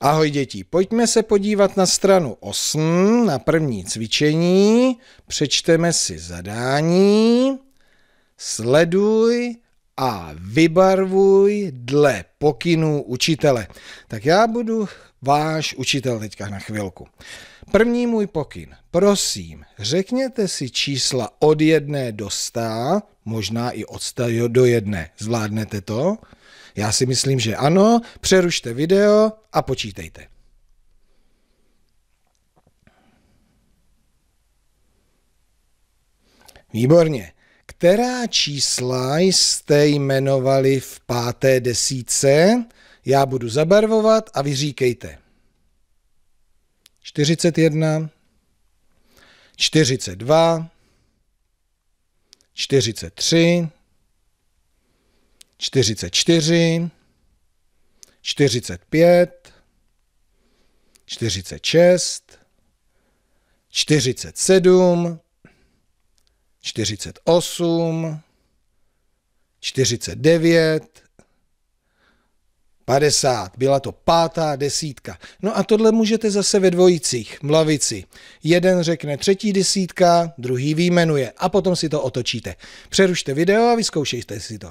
Ahoj děti, pojďme se podívat na stranu 8, na první cvičení, přečteme si zadání, sleduj a vybarvuj dle pokynů učitele. Tak já budu váš učitel teďka na chvilku. První můj pokyn. Prosím, řekněte si čísla od jedné do 100, možná i od 100 do jedné. Zvládnete to? Já si myslím, že ano, přerušte video a počítejte. Výborně. Která čísla jste jmenovali v páté desíce? Já budu zabarvovat a vy říkejte. 41, 42, 43, 44, 45, 46, 47, 48, 49, 50. Byla to pátá desítka. No a tohle můžete zase ve dvojicích, mlavici. Jeden řekne třetí desítka, druhý výjmenuje a potom si to otočíte. Přerušte video a vyzkoušejte si to.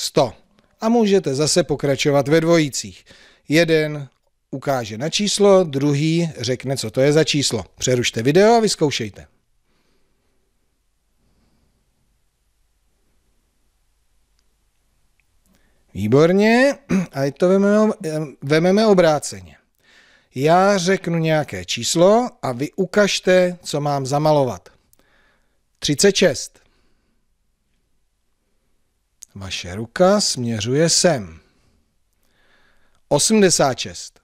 100. A můžete zase pokračovat ve dvojících. Jeden ukáže na číslo, druhý řekne, co to je za číslo. Přerušte video a vyzkoušejte. Výborně, a to vememe, vememe obráceně. Já řeknu nějaké číslo a vy ukažte, co mám zamalovat. 36. Vaše ruka směřuje sem. 86.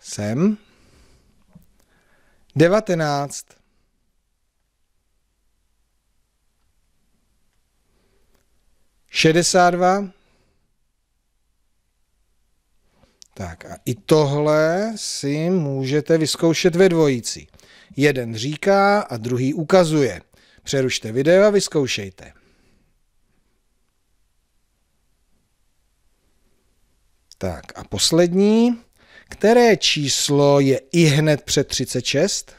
Sem. 19. Šedesát dva. Tak a i tohle si můžete vyzkoušet ve dvojici. Jeden říká a druhý ukazuje. Přerušte video a vyzkoušejte. Tak a poslední. Které číslo je i hned před 36?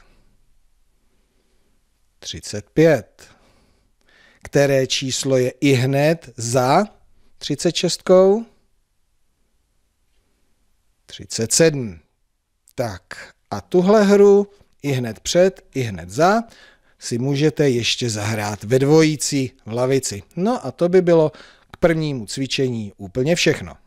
35. Které číslo je i hned za 36? 37. Tak a tuhle hru i hned před, i hned za si můžete ještě zahrát ve dvojící v lavici. No a to by bylo k prvnímu cvičení úplně všechno.